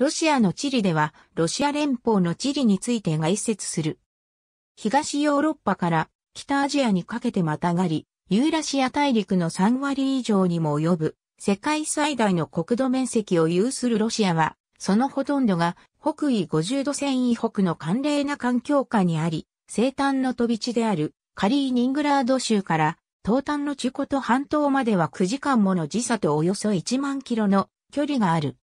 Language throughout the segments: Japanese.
ロシアの地理では、ロシア連邦の地理について概説する。東ヨーロッパから北アジアにかけてまたがり、ユーラシア大陸の3割以上にも及ぶ、世界最大の国土面積を有するロシアは、そのほとんどが北緯50度線以北の寒冷な環境下にあり、西端の飛び地であるカリーニングラード州から東端のチュコト半島までは9時間もの時差とおよそ1万キロの距離がある。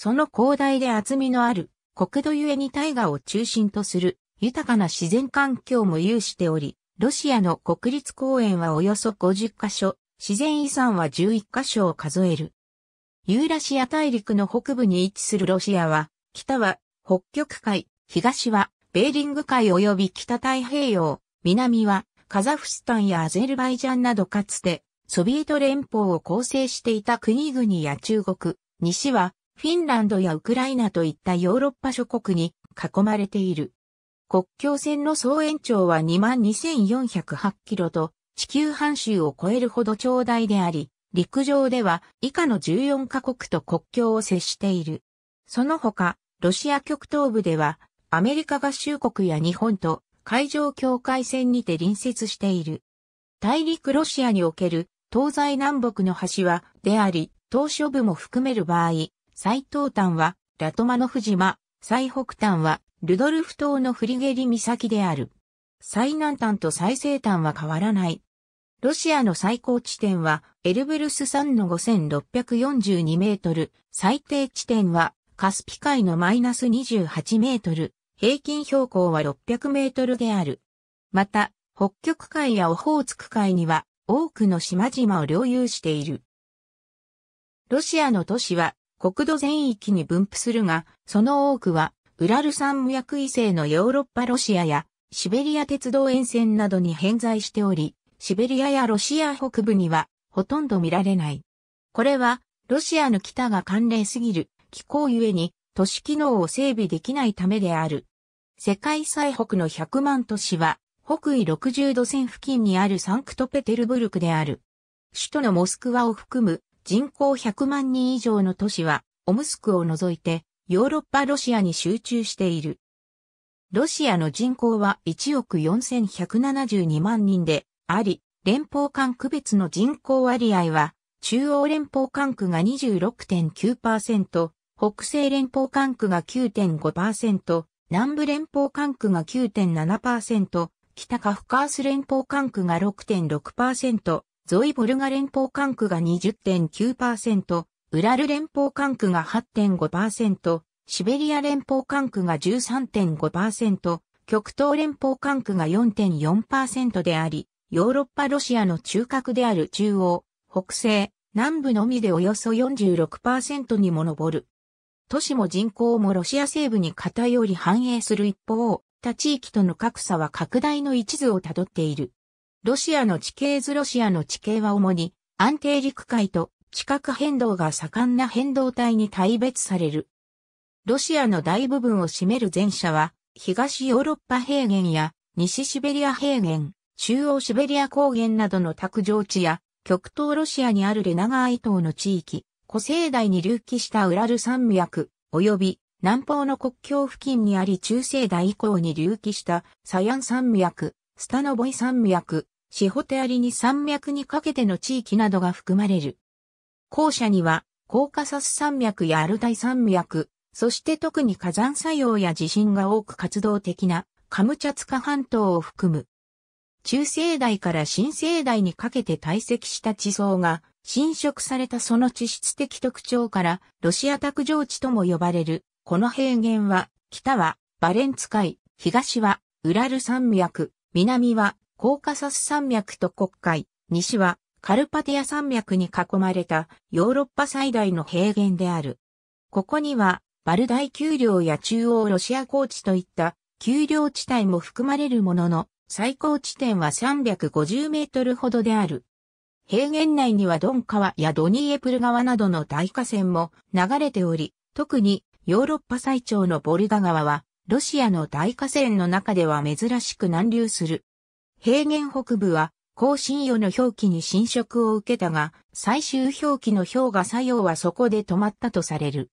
その広大で厚みのある国土ゆえに大河を中心とする豊かな自然環境も有しており、ロシアの国立公園はおよそ50カ所、自然遺産は11カ所を数える。ユーラシア大陸の北部に位置するロシアは、北は北極海、東はベーリング海及び北太平洋、南はカザフスタンやアゼルバイジャンなどかつてソビエト連邦を構成していた国々や中国、西はフィンランドやウクライナといったヨーロッパ諸国に囲まれている。国境線の総延長は22,408キロと地球半周を超えるほど長大であり、陸上では以下の14カ国と国境を接している。その他、ロシア極東部ではアメリカ合衆国や日本と海上境界線にて隣接している。大陸ロシアにおける東西南北の橋はであり、島嶼部も含める場合、最東端はラトマノフ島、最北端はルドルフ島のフリゲリ岬である。最南端と最西端は変わらない。ロシアの最高地点はエルブルス山の5642メートル、最低地点はカスピ海のマイナス28メートル、平均標高は600メートルである。また、北極海やオホーツク海には多くの島々を領有している。ロシアの都市は国土全域に分布するが、その多くは、ウラル山無異性のヨーロッパロシアや、シベリア鉄道沿線などに偏在しており、シベリアやロシア北部には、ほとんど見られない。これは、ロシアの北が寒冷すぎる気候ゆえに都市機能を整備できないためである。世界最北の100万都市は北緯60度線付近にあるサンクトペテルブルクである。首都のモスクワを含む人口100万人以上の都市は、オムスクを除いて、ヨーロッパロシアに集中している。ロシアの人口は1億4172万人であり、連邦間区別の人口割合は、中央連邦管区が26.9%、北西連邦管区が9.5%、南部連邦管区が9.7%、北カフカース連邦管区が6.6%、ゾイボルガ連邦管区が20.9%、ウラル連邦管区が8.5%、シベリア連邦管区が13.5%、極東連邦管区が4.4%であり、ヨーロッパロシアの中核である中央、北西、南部のみでおよそ46%にも上る。都市も人口もロシア西部に偏り繁栄する一方、他地域との格差は拡大の一途をたどっている。ロシアの地形図ロシアの地形は主に安定陸海と地殻変動が盛んな変動体に大別される。ロシアの大部分を占める前者は東ヨーロッパ平原や西シベリア平原、中央シベリア高原などの卓上地や極東ロシアにあるレナガイ島の地域、古生代に隆起したウラル山脈、及び南方の国境付近にあり中世代以降に隆起したサヤン山脈、スタノボイ山脈、シホテアリニ山脈にかけての地域などが含まれる。後者には、コーカサス山脈やアルタイ山脈、そして特に火山作用や地震が多く活動的なカムチャツカ半島を含む。中生代から新生代にかけて堆積した地層が侵食されたその地質的特徴からロシア卓上地とも呼ばれる。この平原は、北はバレンツ海、東はウラル山脈、南はコーカサス山脈と黒海、西はカルパティア山脈に囲まれたヨーロッパ最大の平原である。ここにはバル大丘陵や中央ロシア高地といった丘陵地帯も含まれるものの、最高地点は350メートルほどである。平原内にはドン川やドニエプル川などの大河川も流れており、特にヨーロッパ最長のボルガ川はロシアの大河川の中では珍しく南流する。平原北部は、高信用の表記に侵食を受けたが、最終表記の氷河作用はそこで止まったとされる。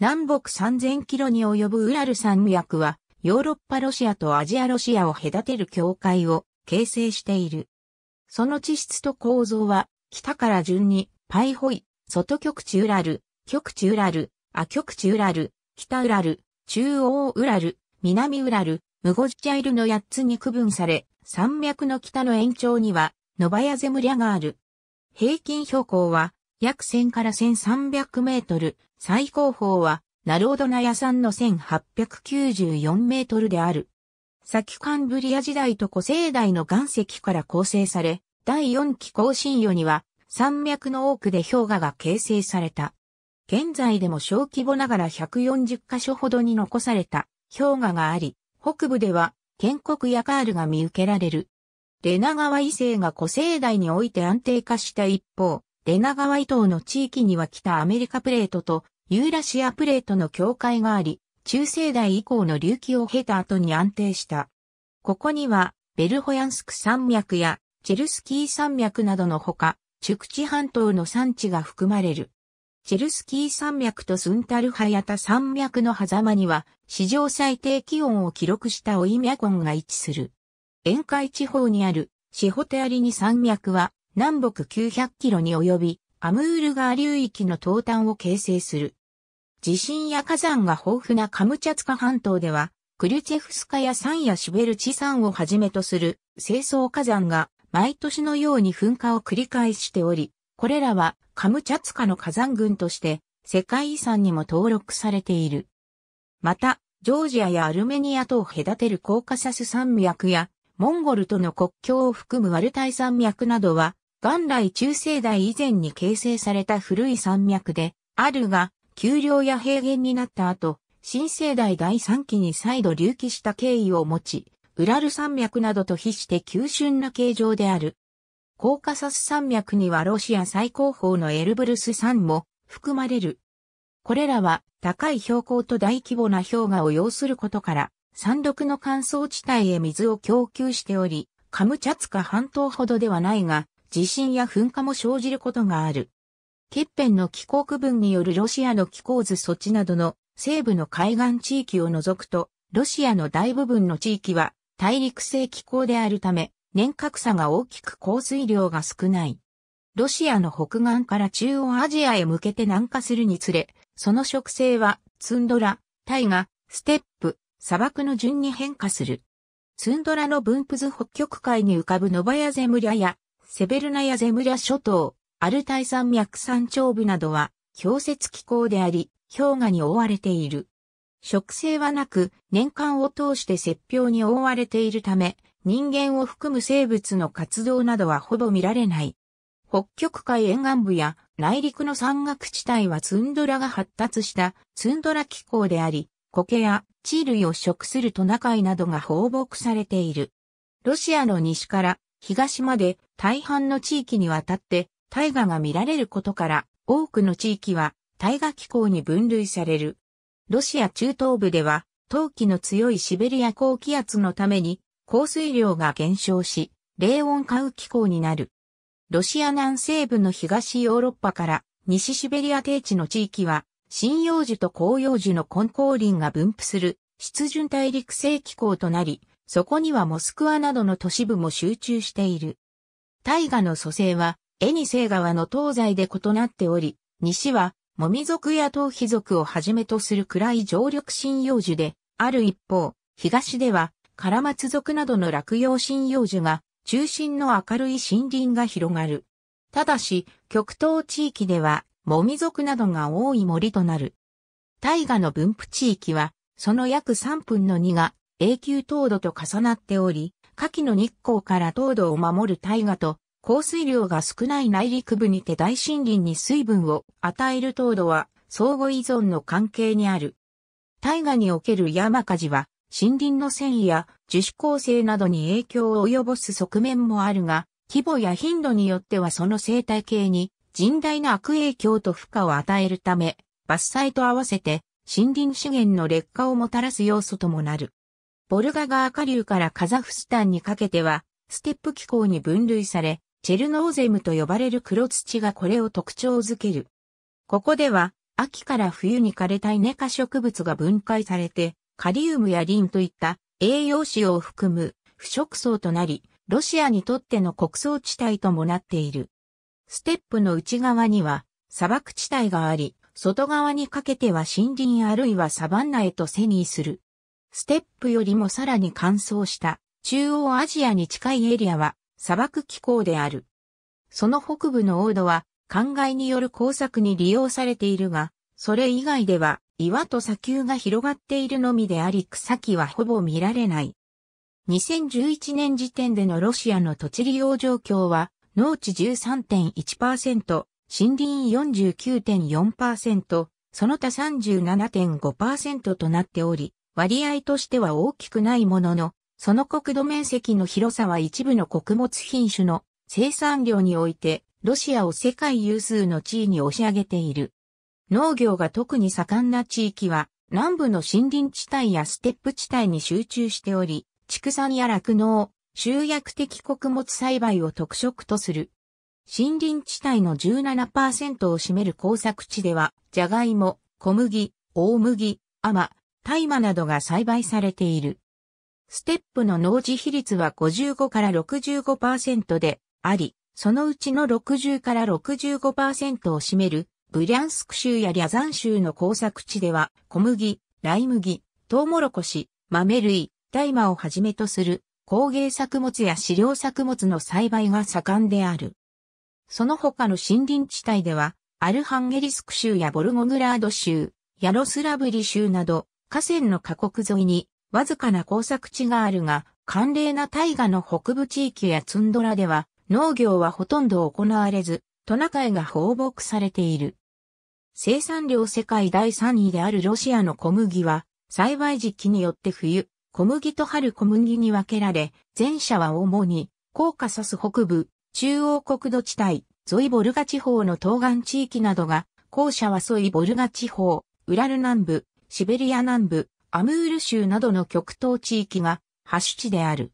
南北3000キロに及ぶウラル山脈は、ヨーロッパロシアとアジアロシアを隔てる境界を形成している。その地質と構造は、北から順に、パイホイ、外極地ウラル、極地ウラル、ア極地ウラル、北ウラル、中央ウラル、南ウラル、ムゴジチャイルの8つに区分され、山脈の北の延長には、ノバヤゼムリャがある。平均標高は、約1000から1300メートル、最高峰は、ナロードナヤ山の1894メートルである。先カンブリア時代と古生代の岩石から構成され、第4期更新世には、山脈の多くで氷河が形成された。現在でも小規模ながら140カ所ほどに残された氷河があり、北部では建国やカールが見受けられる。レナ川以西が古生代において安定化した一方、レナ川伊東の地域には北アメリカプレートとユーラシアプレートの境界があり、中生代以降の隆起を経た後に安定した。ここには、ベルホヤンスク山脈やチェルスキー山脈などのほか、チュクチ半島の産地が含まれる。チェルスキー山脈とスンタルハヤタ山脈の狭間には、史上最低気温を記録したオイミャコンが位置する。沿海地方にあるシホテアリニ山脈は南北900キロに及び、アムール川流域の東端を形成する。地震や火山が豊富なカムチャツカ半島では、クリュチェフスカや山やシベルチ山をはじめとする清掃火山が毎年のように噴火を繰り返しており、これらはカムチャツカの火山群として世界遺産にも登録されている。また、ジョージアやアルメニアとを隔てるコーカサス山脈やモンゴルとの国境を含むワルタイ山脈などは、元来中世代以前に形成された古い山脈で、あるが、丘陵や平原になった後、新世代第3期に再度隆起した経緯を持ち、ウラル山脈などと比して急峻な形状である。コーカサス山脈にはロシア最高峰のエルブルス山も含まれる。これらは高い標高と大規模な氷河を要することから、山麓の乾燥地帯へ水を供給しており、カムチャツカ半島ほどではないが、地震や噴火も生じることがある。欠片の気候区分によるロシアの気候図措置などの西部の海岸地域を除くと、ロシアの大部分の地域は大陸性気候であるため、年較差が大きく降水量が少ない。ロシアの北岸から中央アジアへ向けて南下するにつれ、その植生はツンドラ、タイガ、ステップ、砂漠の順に変化する。ツンドラの分布図北極海に浮かぶノバヤゼムリャや、セベルナヤゼムャ諸島、アルタイ山脈山頂部などは、氷雪気候であり、氷河に覆われている。植生はなく、年間を通して雪氷に覆われているため、人間を含む生物の活動などはほぼ見られない。北極海沿岸部や内陸の山岳地帯はツンドラが発達したツンドラ気候であり、苔や地類を食するトナカイなどが放牧されている。ロシアの西から東まで大半の地域にわたって大河が見られることから多くの地域は大河気候に分類される。ロシア中東部では冬季の強いシベリア高気圧のために降水量が減少し、冷温化雨気候になる。ロシア南西部の東ヨーロッパから西シベリア低地の地域は、針葉樹と広葉樹の根高林が分布する湿潤大陸性気候となり、そこにはモスクワなどの都市部も集中している。大河の蘇生は、エニセイ川の東西で異なっており、西は、モミ族や東皮族をはじめとする暗い常緑針葉樹で、ある一方、東では、カラマツ族などの落葉針葉樹が中心の明るい森林が広がる。ただし、極東地域では、モミ族などが多い森となる。大河の分布地域は、その約3分の2が永久凍土と重なっており、夏季の日光から凍土を守る大河と、降水量が少ない内陸部にて大森林に水分を与える凍土は相互依存の関係にある。大河における山火事は森林の繊維や樹脂構成などに影響を及ぼす側面もあるが、規模や頻度によってはその生態系に甚大な悪影響と負荷を与えるため、伐採と合わせて森林資源の劣化をもたらす要素ともなる。ボルガ川下流からカザフスタンにかけては、ステップ気候に分類され、チェルノーゼムと呼ばれる黒土がこれを特徴づける。ここでは、秋から冬に枯れた稲科植物が分解されて、カリウムやリンといった栄養士を含む不食層となり、ロシアにとっての穀倉地帯ともなっている。ステップの内側には砂漠地帯があり、外側にかけては森林あるいはサバンナへと遷移する。ステップよりもさらに乾燥した中央アジアに近いエリアは砂漠気候である。その北部の王土は灌漑による工作に利用されているが、それ以外では岩と砂丘が広がっているのみであり草木はほぼ見られない。2011年時点でのロシアの土地利用状況は、農地13.1%、森林49.4%、その他37.5%となっており、割合としては大きくないものの、その国土面積の広さは一部の穀物品種の生産量において、ロシアを世界有数の地位に押し上げている。農業が特に盛んな地域は、南部の森林地帯やステップ地帯に集中しており、畜産や酪農、集約的穀物栽培を特色とする。森林地帯の17%を占める工作地では、ジャガイモ、小麦、大麦、甘、大麻などが栽培されている。ステップの農事比率は55から65%であり、そのうちの60から65%を占めるブリャンスク州やリャザン州の工作地では、小麦、ライ麦、トウモロコシ、豆類、大麻をはじめとする工芸作物や飼料作物の栽培が盛んである。その他の森林地帯では、アルハンゲリスク州やボルゴグラード州、ヤロスラブリ州など、河川の河酷沿いに、わずかな工作地があるが、寒冷な大河の北部地域やツンドラでは、農業はほとんど行われず、トナカイが放牧されている。生産量世界第3位であるロシアの小麦は、栽培時期によって冬、小麦と春小麦に分けられ、前者は主に、コーカサス北部、中央国土地帯、ゾイボルガ地方の東岸地域などが、後者はソイボルガ地方、ウラル南部、シベリア南部、アムール州などの極東地域が、発出地である。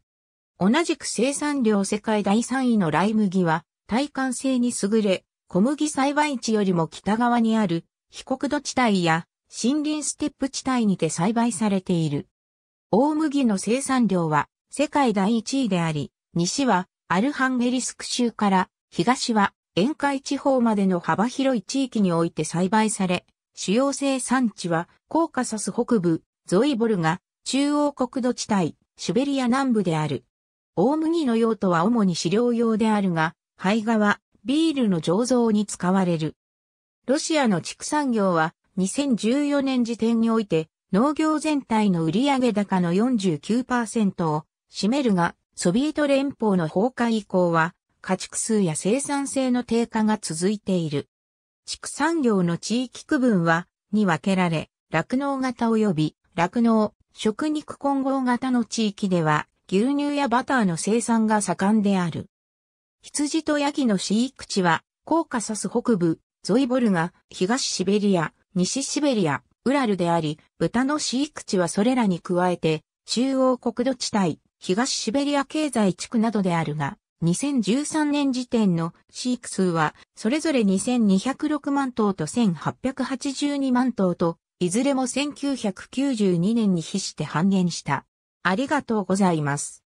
同じく生産量世界第3位のライ麦は、体感性に優れ、小麦栽培地よりも北側にある、非国土地帯や森林ステップ地帯にて栽培されている。大麦の生産量は世界第一位であり、西はアルハンゲリスク州から東は沿海地方までの幅広い地域において栽培され、主要生産地はコーカサス北部、ゾイボルが中央国土地帯、シベリア南部である。大麦の用途は主に飼料用であるが、胚芽ビールの醸造に使われる。ロシアの畜産業は2014年時点において農業全体の売上高の49%を占めるが、ソビエト連邦の崩壊以降は家畜数や生産性の低下が続いている。畜産業の地域区分は、に分けられ、酪農型及び酪農、食肉混合型の地域では、牛乳やバターの生産が盛んである。羊とヤギの飼育地は、コーカサス北部、ゾイボルガ、東シベリア、西シベリア、ウラルであり、豚の飼育地はそれらに加えて、中央国土地帯、東シベリア経済地区などであるが、2013年時点の飼育数は、それぞれ2206万頭と1882万頭と、いずれも1992年に比して半減した。ありがとうございます。